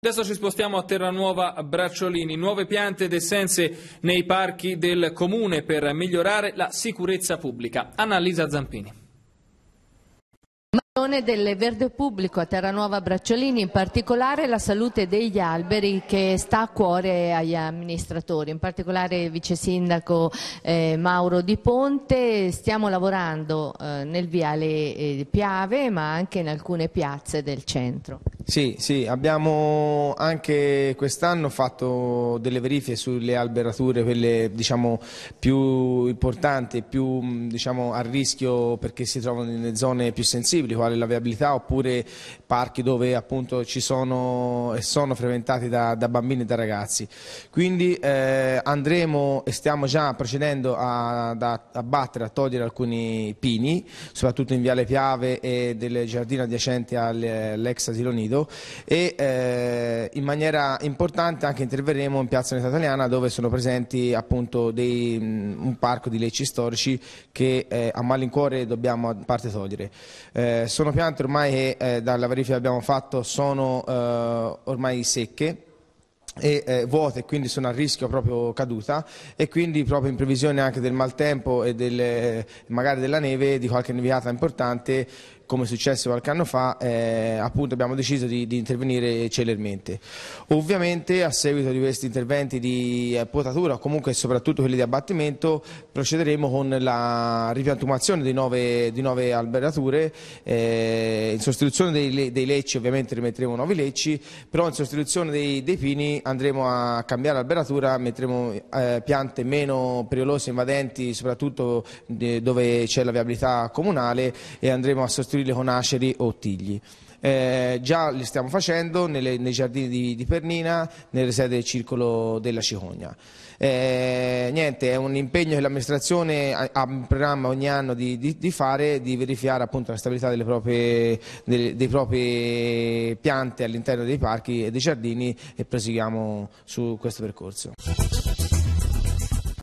Adesso ci spostiamo a Terranuova Bracciolini, nuove piante ed essenze nei parchi del comune per migliorare la sicurezza pubblica. Annalisa Zampini del verde pubblico a Terranuova Bracciolini, in particolare la salute degli alberi che sta a cuore agli amministratori, in particolare il vice sindaco eh, Mauro Di Ponte, stiamo lavorando eh, nel viale eh, Piave ma anche in alcune piazze del centro. Sì, sì, abbiamo anche quest'anno fatto delle verifiche sulle alberature, quelle diciamo, più importanti, più mm, diciamo, a rischio perché si trovano in zone più sensibili, quali la viabilità, oppure parchi dove appunto ci sono e sono frequentati da, da, bambini e da ragazzi. Quindi eh, andremo e stiamo già procedendo a, a, a, a togliere alcuni pini, soprattutto in Viale Piave e del giardino adiacente eh, all'ex asilo nido Belgrado e eh, in maniera importante anche interverremo in Piazza Unità Italiana dove sono presenti appunto dei, mm, un parco di lecci storici che eh, a malincuore dobbiamo a parte togliere. Eh, sono piante ormai che eh, dalla verifica che abbiamo fatto sono eh, ormai secche e eh, vuote, quindi sono a rischio proprio caduta e quindi proprio in previsione anche del maltempo e del, magari della neve, di qualche nevicata importante, come è successo qualche anno fa, eh, abbiamo deciso di, di, intervenire celermente. Ovviamente a seguito di questi interventi di eh, potatura o comunque soprattutto quelli di abbattimento procederemo con la ripiantumazione di nove, di nove alberature, eh, in sostituzione dei, dei, lecci ovviamente rimetteremo nuovi lecci, però in sostituzione dei, dei pini andremo a cambiare alberatura, metteremo eh, piante meno periolose invadenti soprattutto eh, dove c'è la viabilità comunale e andremo a sostituire costruire con aceri o tigli. Eh, già li stiamo facendo nelle, nei giardini di, di, Pernina, nelle sede del circolo della Cicogna. Eh, niente, è un impegno che l'amministrazione ha in programma ogni anno di, di, di fare, di verificare appunto, la stabilità delle proprie, delle, delle proprie piante all'interno dei parchi e dei giardini e proseguiamo su questo percorso.